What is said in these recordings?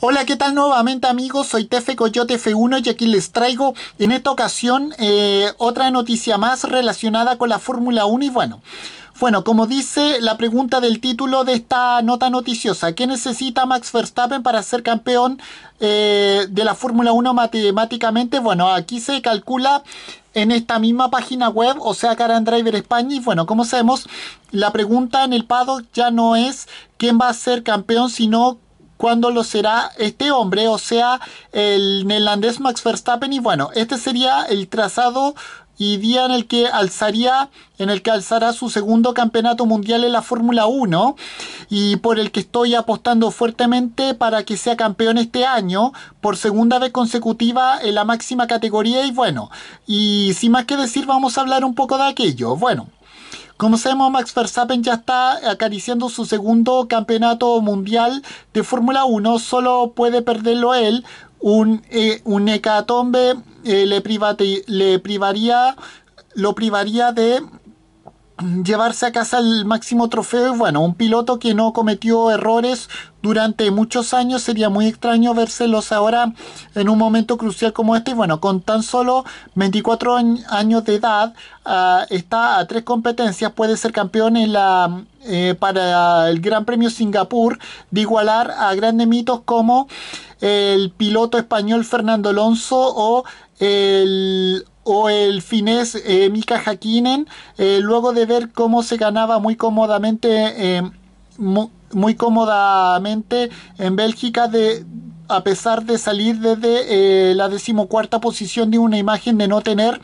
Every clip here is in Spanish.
Hola, ¿qué tal nuevamente amigos? Soy Tefe Coyote F1 y aquí les traigo en esta ocasión eh, otra noticia más relacionada con la Fórmula 1 y bueno... Bueno, como dice la pregunta del título de esta nota noticiosa, ¿qué necesita Max Verstappen para ser campeón eh, de la Fórmula 1 matemáticamente? Bueno, aquí se calcula en esta misma página web, o sea, Carandriver Driver España. Y bueno, como sabemos, la pregunta en el paddock ya no es quién va a ser campeón, sino cuando lo será este hombre, o sea, el neerlandés Max Verstappen. Y bueno, este sería el trazado y día en el que alzaría en el que alzará su segundo campeonato mundial en la Fórmula 1 y por el que estoy apostando fuertemente para que sea campeón este año por segunda vez consecutiva en la máxima categoría y bueno, y sin más que decir vamos a hablar un poco de aquello. Bueno, como sabemos, Max Verstappen ya está acariciando su segundo campeonato mundial de Fórmula 1, solo puede perderlo él. Un, eh, hecatombe eh, le, le privaría, lo privaría de llevarse a casa el máximo trofeo. Y bueno, un piloto que no cometió errores durante muchos años sería muy extraño verselos ahora en un momento crucial como este. Y bueno, con tan solo 24 años de edad, ah, está a tres competencias, puede ser campeón en la, eh, para el Gran Premio Singapur de igualar a grandes mitos como el piloto español Fernando Alonso o el o el finés eh, Mika Hakkinen, eh, luego de ver cómo se ganaba muy cómodamente, eh, muy, cómodamente en Bélgica de, a pesar de salir desde eh, la decimocuarta posición de una imagen de no tener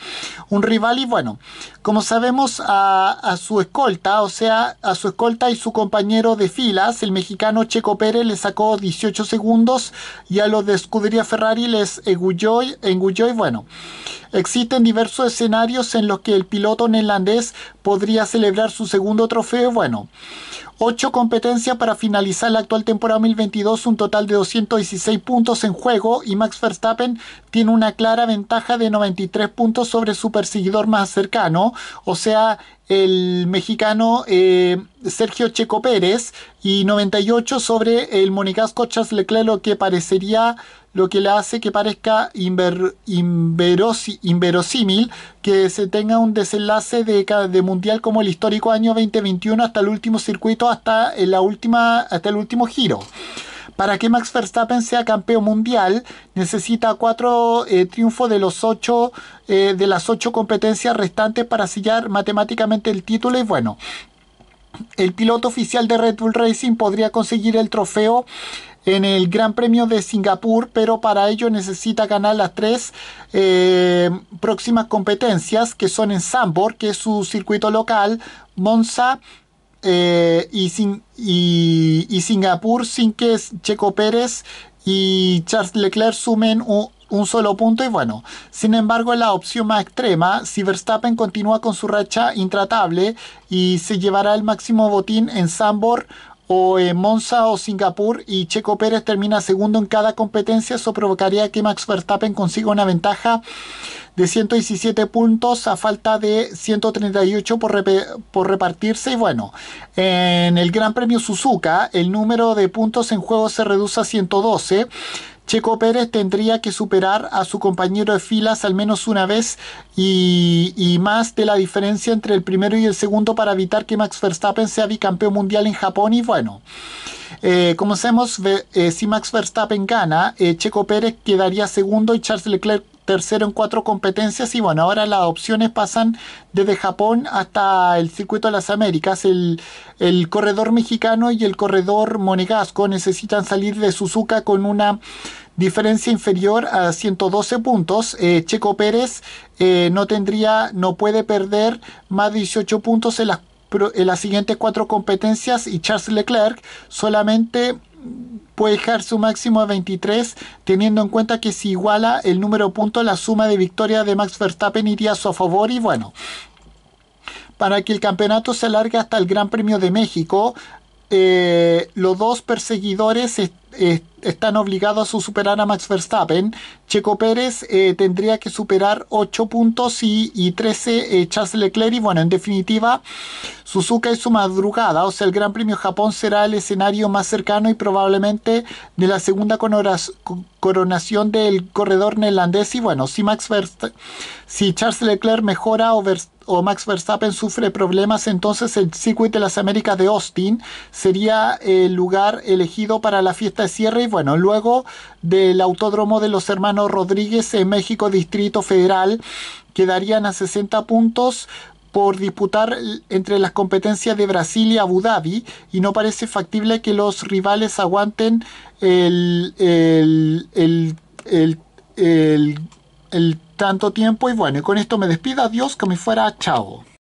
un rival y bueno, como sabemos a, su escolta, o sea, a su escolta y su compañero de filas, el mexicano Checo Pérez le sacó 18 segundos y a los de Escudería Ferrari les engulló, engulló y bueno, existen diversos escenarios en los que el piloto neerlandés podría celebrar su segundo trofeo, bueno, 8 competencias para finalizar la actual temporada 2022, un total de 216 puntos en juego y Max Verstappen tiene una clara ventaja de 93 puntos sobre su perseguidor más cercano, o sea, el mexicano eh, Sergio Checo Pérez y 98 sobre el monegasco Charles Leclerc, lo que parecería lo que le hace que parezca inverosímil que se tenga un desenlace de, de, mundial como el histórico año 2021 hasta el último circuito, hasta, eh, la última, hasta el último giro. Para que Max Verstappen sea campeón mundial, necesita cuatro eh, triunfos de los eh, de las ocho competencias restantes para sellar matemáticamente el título. Y bueno, el piloto oficial de Red Bull Racing podría conseguir el trofeo en el Gran Premio de Singapur, pero para ello necesita ganar las tres eh, próximas competencias, que son en Sambor, que es su circuito local, Monza eh, y, y, Singapur sin que Checo Pérez y Charles Leclerc sumen un, solo punto y bueno. Sin embargo, la opción más extrema, si Verstappen continúa con su racha intratable y se llevará el máximo botín en Sambor o en Monza o Singapur y Checo Pérez termina segundo en cada competencia, eso provocaría que Max Verstappen consiga una ventaja de 117 puntos a falta de 138 por repartirse. Y bueno, en el Gran Premio Suzuka el número de puntos en juego se reduce a 112. Checo Pérez tendría que superar a su compañero de filas al menos una vez y, más de la diferencia entre el primero y el segundo para evitar que Max Verstappen sea bicampeón mundial en Japón y bueno. Eh, como sabemos, eh, si Max Verstappen gana, eh, Checo Pérez quedaría segundo y Charles Leclerc tercero en cuatro competencias y bueno, ahora las opciones pasan desde Japón hasta el circuito de las Américas. El, corredor mexicano y el corredor monegasco necesitan salir de Suzuka con una diferencia inferior a 112 puntos. Eh, Checo Pérez eh, no tendría, no puede perder más de 18 puntos en las, en las siguientes cuatro competencias y Charles Leclerc solamente puede dejar su máximo a 23, teniendo en cuenta que si iguala el número punto, la suma de victoria de Max Verstappen iría a su favor y bueno. Para que el campeonato se alargue hasta el Gran Premio de México, eh, los dos perseguidores eh, están obligados a superar a Max Verstappen. Checo Pérez eh, tendría que superar 8 puntos y, 13 eh, Charles Leclerc. Y bueno, en definitiva, Suzuka es su madrugada. O sea, el Gran Premio Japón será el escenario más cercano y probablemente de la segunda coronación del corredor neerlandés. Y bueno, si, Max Verst si Charles Leclerc mejora o o Max Verstappen sufre problemas, entonces el circuito de las Américas de Austin sería el lugar elegido para la fiesta de cierre bueno, luego del autódromo de los hermanos Rodríguez en México Distrito Federal, quedarían a 60 puntos por disputar entre las competencias de Brasil y Abu Dhabi y no parece factible que los rivales aguanten el, el tanto tiempo y bueno, con esto me despido, adiós, que me fuera, chao.